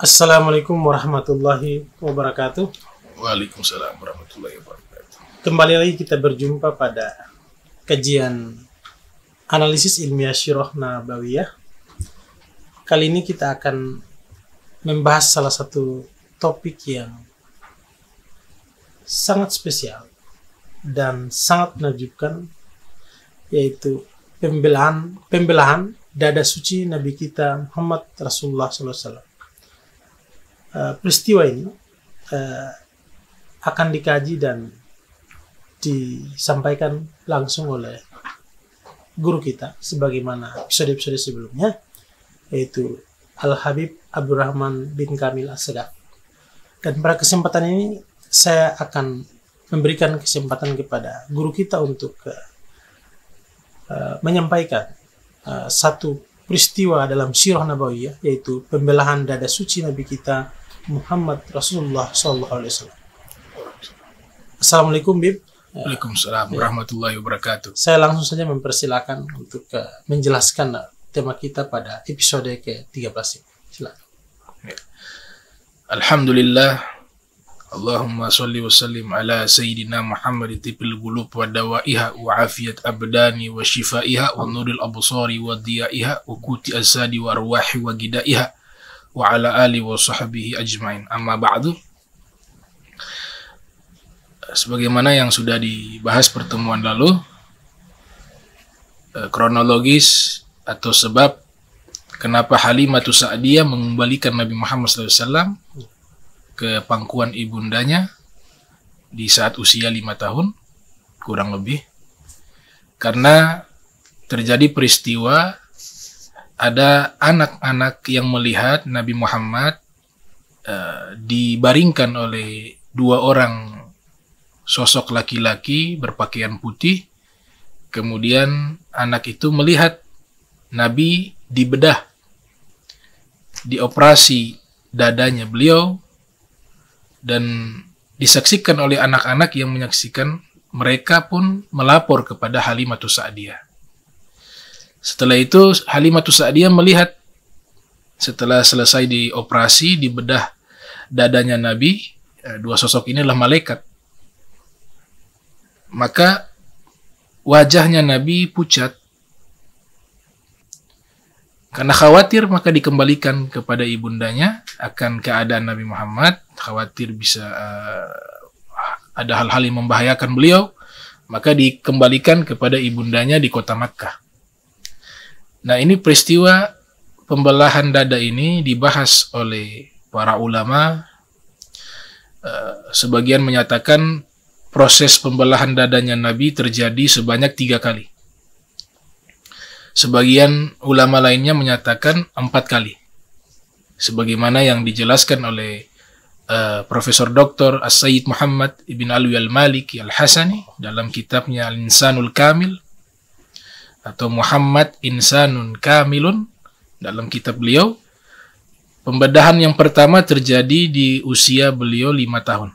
Assalamualaikum warahmatullahi wabarakatuh. Waalaikumsalam warahmatullahi wabarakatuh. Kembali lagi kita berjumpa pada kajian analisis ilmiah Syirah Nabawiyah. Kali ini kita akan membahas salah satu topik yang sangat spesial dan sangat menakjubkan yaitu pembelahan pembelahan dada suci Nabi kita Muhammad Rasulullah SAW Eh, peristiwa ini eh, akan dikaji dan disampaikan langsung oleh guru kita sebagaimana episode-episode sebelumnya yaitu Al Habib Abdurrahman bin Kamil Asgar. Dan pada kesempatan ini saya akan memberikan kesempatan kepada guru kita untuk uh, menyampaikan uh, satu peristiwa dalam sirah Nabawiyah yaitu pembelahan dada suci Nabi kita Muhammad Rasulullah Sallallahu Alaihi Wasallam. Assalamualaikum Bib. Waalaikumsalam ya. warahmatullahi wabarakatuh. Saya langsung saja mempersilahkan untuk uh, menjelaskan uh, tema kita pada episode ke-13 ini. Silakan. Ya. Alhamdulillah. Allahumma salli wa sallim ala sayyidina Muhammad tibil gulub wa dawaiha wa afiyat abdani wa shifaiha wa nuril abusari wa diyaiha wa kuti asadi wa arwahi wa gidaiha wa ala ali wa sahbihi ajmain. Amma ba'du. Sebagaimana yang sudah dibahas pertemuan lalu, eh, kronologis atau sebab kenapa Halimah Sa'diyah mengembalikan Nabi Muhammad SAW ke pangkuan ibundanya di saat usia lima tahun, kurang lebih. Karena terjadi peristiwa ada anak-anak yang melihat Nabi Muhammad uh, dibaringkan oleh dua orang sosok laki-laki berpakaian putih. Kemudian anak itu melihat Nabi dibedah, dioperasi dadanya beliau, dan disaksikan oleh anak-anak yang menyaksikan mereka pun melapor kepada Halimatus Sa'diyah. Setelah itu Halimatus Sa'diyah melihat setelah selesai dioperasi di bedah dadanya Nabi, eh, dua sosok inilah malaikat. Maka wajahnya Nabi pucat. Karena khawatir maka dikembalikan kepada ibundanya akan keadaan Nabi Muhammad, khawatir bisa uh, ada hal-hal yang membahayakan beliau, maka dikembalikan kepada ibundanya di kota Makkah. Nah, ini peristiwa pembelahan dada ini dibahas oleh para ulama. Eh, sebagian menyatakan proses pembelahan dadanya Nabi terjadi sebanyak tiga kali. Sebagian ulama lainnya menyatakan empat kali. Sebagaimana yang dijelaskan oleh uh, Profesor Dr. As-Sayyid Muhammad Ibn Alwi al Malik Al-Hasani dalam kitabnya Al-Insanul Kamil atau Muhammad Insanun Kamilun dalam kitab beliau. Pembedahan yang pertama terjadi di usia beliau lima tahun.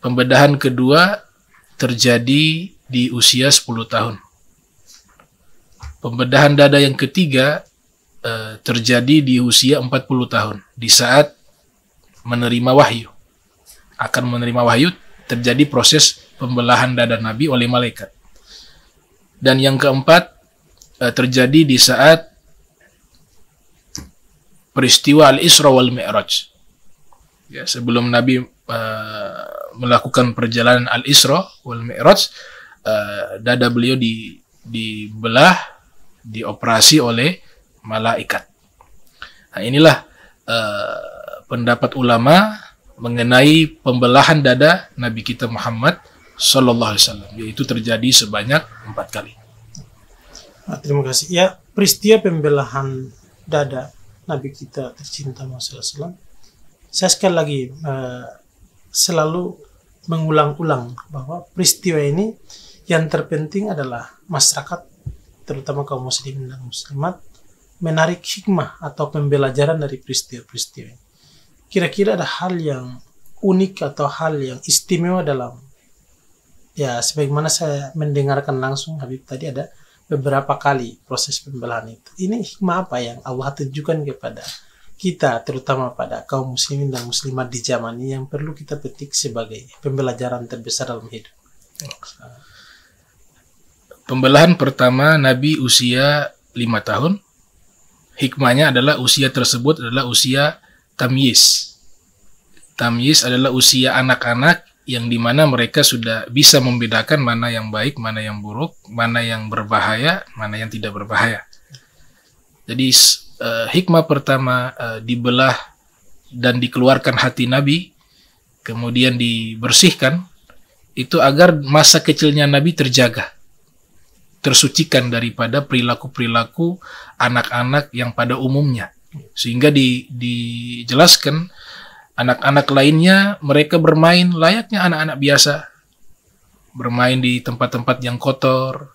Pembedahan kedua terjadi di usia sepuluh tahun. Pembedahan dada yang ketiga eh, terjadi di usia 40 tahun, di saat menerima wahyu. Akan menerima wahyu terjadi proses pembelahan dada Nabi oleh malaikat. Dan yang keempat eh, terjadi di saat peristiwa Al-Isra wal Mi'raj. Ya, sebelum Nabi uh, melakukan perjalanan Al-Isra wal Mi'raj, uh, dada beliau di dibelah, dioperasi oleh malaikat. Nah, inilah uh, pendapat ulama mengenai pembelahan dada Nabi kita Muhammad Sallallahu Alaihi Wasallam yaitu terjadi sebanyak empat kali. Nah, terima kasih. Ya peristiwa pembelahan dada Nabi kita tercinta Muhammad SAW. Saya sekali lagi eh, selalu mengulang-ulang bahwa peristiwa ini yang terpenting adalah masyarakat terutama kaum muslimin dan muslimat menarik hikmah atau pembelajaran dari peristiwa-peristiwa ini. Kira-kira ada hal yang unik atau hal yang istimewa dalam ya sebagaimana saya mendengarkan langsung Habib tadi ada beberapa kali proses pembelahan itu. Ini hikmah apa yang Allah tunjukkan kepada kita terutama pada kaum muslimin dan muslimat di zaman ini yang perlu kita petik sebagai pembelajaran terbesar dalam hidup. Pembelahan pertama Nabi usia 5 tahun. Hikmahnya adalah usia tersebut adalah usia tamyiz. Tamyiz adalah usia anak-anak yang dimana mereka sudah bisa membedakan mana yang baik, mana yang buruk, mana yang berbahaya, mana yang tidak berbahaya. Jadi eh, hikmah pertama eh, dibelah dan dikeluarkan hati Nabi, kemudian dibersihkan, itu agar masa kecilnya Nabi terjaga, tersucikan daripada perilaku-perilaku anak-anak yang pada umumnya, sehingga di, dijelaskan Anak-anak lainnya mereka bermain layaknya anak-anak biasa. Bermain di tempat-tempat yang kotor.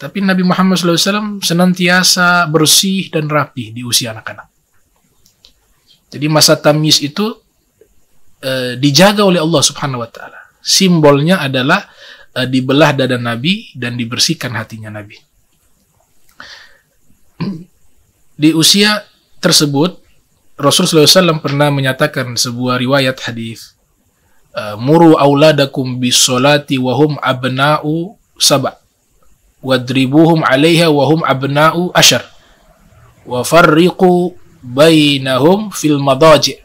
Tapi Nabi Muhammad SAW senantiasa bersih dan rapi di usia anak-anak. Jadi masa tamis itu e, dijaga oleh Allah Subhanahu wa taala. Simbolnya adalah e, dibelah dada Nabi dan dibersihkan hatinya Nabi. Di usia tersebut Rasulullah SAW pernah menyatakan sebuah riwayat hadis eh, muru auladakum bisolati wahum abna'u sab'a wadribuhum 'alaiha wahum abna'u ashar wa farriqu bainahum fil madaji'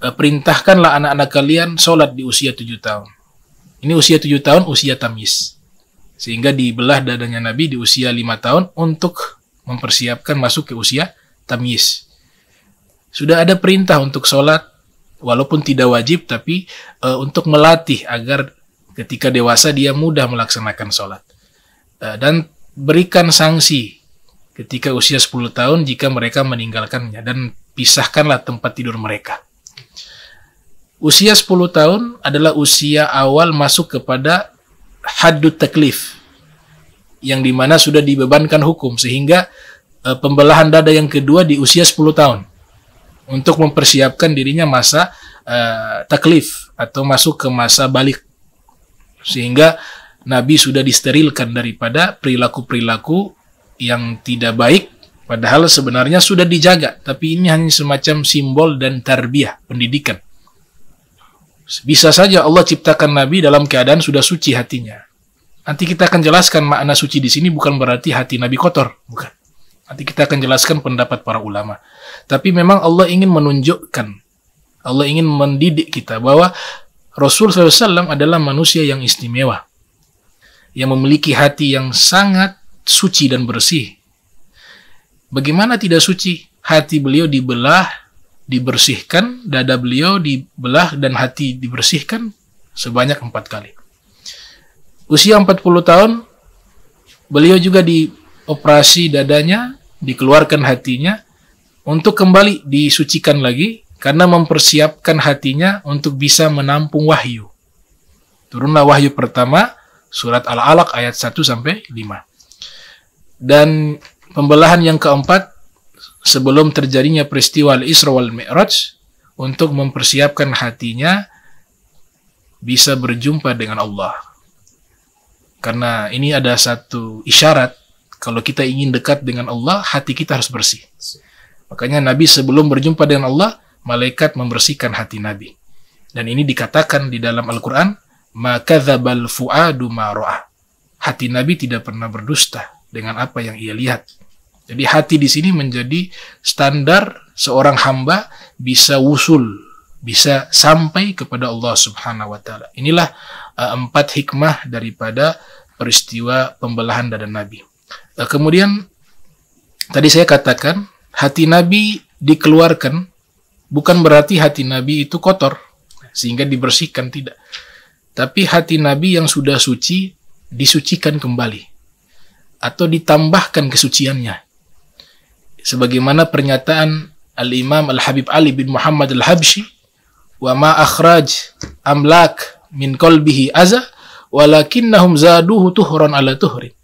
eh, perintahkanlah anak-anak kalian sholat di usia tujuh tahun. Ini usia tujuh tahun, usia tamis. Sehingga dibelah dadanya Nabi di usia lima tahun untuk mempersiapkan masuk ke usia tamis. Sudah ada perintah untuk sholat, walaupun tidak wajib, tapi e, untuk melatih agar ketika dewasa dia mudah melaksanakan sholat. E, dan berikan sanksi ketika usia 10 tahun jika mereka meninggalkannya dan pisahkanlah tempat tidur mereka. Usia 10 tahun adalah usia awal masuk kepada hadut taklif yang dimana sudah dibebankan hukum sehingga e, pembelahan dada yang kedua di usia 10 tahun untuk mempersiapkan dirinya masa uh, taklif atau masuk ke masa balik sehingga Nabi sudah disterilkan daripada perilaku-perilaku yang tidak baik padahal sebenarnya sudah dijaga tapi ini hanya semacam simbol dan tarbiyah pendidikan bisa saja Allah ciptakan Nabi dalam keadaan sudah suci hatinya nanti kita akan jelaskan makna suci di sini bukan berarti hati Nabi kotor bukan Nanti kita akan jelaskan pendapat para ulama. Tapi memang Allah ingin menunjukkan, Allah ingin mendidik kita bahwa Rasul SAW adalah manusia yang istimewa, yang memiliki hati yang sangat suci dan bersih. Bagaimana tidak suci? Hati beliau dibelah, dibersihkan, dada beliau dibelah dan hati dibersihkan sebanyak empat kali. Usia 40 tahun, beliau juga dioperasi dadanya dikeluarkan hatinya untuk kembali disucikan lagi karena mempersiapkan hatinya untuk bisa menampung wahyu. Turunlah wahyu pertama surat Al-Alaq ayat 1 sampai 5. Dan pembelahan yang keempat sebelum terjadinya peristiwa isra wal Mi'raj untuk mempersiapkan hatinya bisa berjumpa dengan Allah. Karena ini ada satu isyarat kalau kita ingin dekat dengan Allah, hati kita harus bersih. Makanya Nabi sebelum berjumpa dengan Allah, malaikat membersihkan hati Nabi. Dan ini dikatakan di dalam Al-Quran, maka fuadu ma'ro'ah. Hati Nabi tidak pernah berdusta dengan apa yang ia lihat. Jadi hati di sini menjadi standar seorang hamba bisa usul, bisa sampai kepada Allah Subhanahu wa taala. Inilah uh, empat hikmah daripada peristiwa pembelahan dada Nabi. Eh, kemudian tadi saya katakan hati Nabi dikeluarkan bukan berarti hati Nabi itu kotor sehingga dibersihkan tidak. Tapi hati Nabi yang sudah suci disucikan kembali atau ditambahkan kesuciannya. Sebagaimana pernyataan Al-Imam Al-Habib Ali bin Muhammad Al-Habsyi, "Wa ma akhraj amlak min qalbihi aza, walakinnahum zaduhu tuhran ala tuhrin."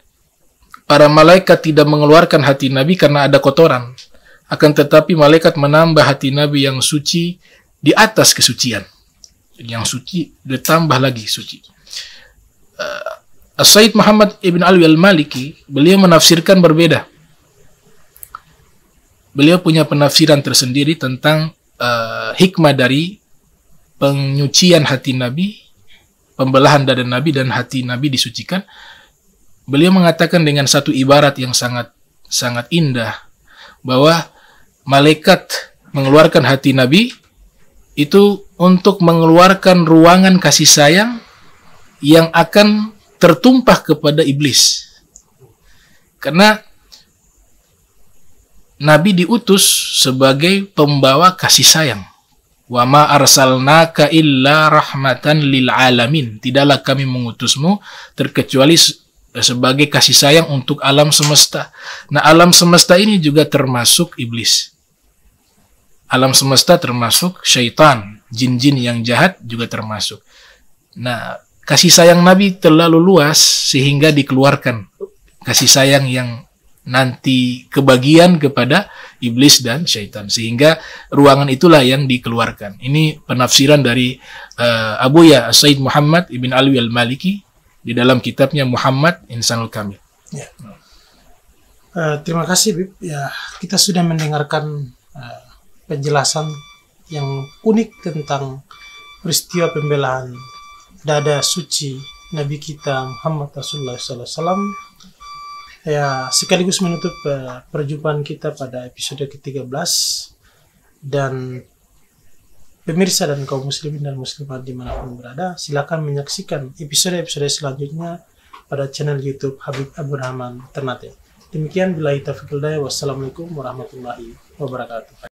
Para malaikat tidak mengeluarkan hati Nabi karena ada kotoran. Akan tetapi malaikat menambah hati Nabi yang suci di atas kesucian. Yang suci ditambah lagi suci. Uh, eh, Said Muhammad Ibn Alwi al-Maliki, beliau menafsirkan berbeda. Beliau punya penafsiran tersendiri tentang uh, hikmah dari penyucian hati Nabi, pembelahan dada Nabi dan hati Nabi disucikan Beliau mengatakan dengan satu ibarat yang sangat sangat indah bahwa malaikat mengeluarkan hati Nabi itu untuk mengeluarkan ruangan kasih sayang yang akan tertumpah kepada iblis. Karena Nabi diutus sebagai pembawa kasih sayang. Wa ma arsalnaka illa rahmatan lil alamin. Tidaklah kami mengutusmu terkecuali Eh, sebagai kasih sayang untuk alam semesta. Nah, alam semesta ini juga termasuk iblis. Alam semesta termasuk syaitan, jin-jin yang jahat juga termasuk. Nah, kasih sayang Nabi terlalu luas sehingga dikeluarkan kasih sayang yang nanti kebagian kepada iblis dan syaitan sehingga ruangan itulah yang dikeluarkan ini penafsiran dari uh, Abu Ya Said Muhammad ibn Alwi al Maliki di dalam kitabnya Muhammad Insanul Kamil. Ya. Uh, terima kasih Bib. Ya, kita sudah mendengarkan uh, penjelasan yang unik tentang peristiwa pembelaan dada suci Nabi kita Muhammad Rasulullah SAW. Ya, sekaligus menutup uh, perjumpaan kita pada episode ke-13 dan Pemirsa dan kaum muslimin dan muslimat dimanapun berada, silakan menyaksikan episode-episode selanjutnya pada channel YouTube Habib Abdurrahman Ternate. Demikian bila taufiq Wassalamualaikum warahmatullahi wabarakatuh.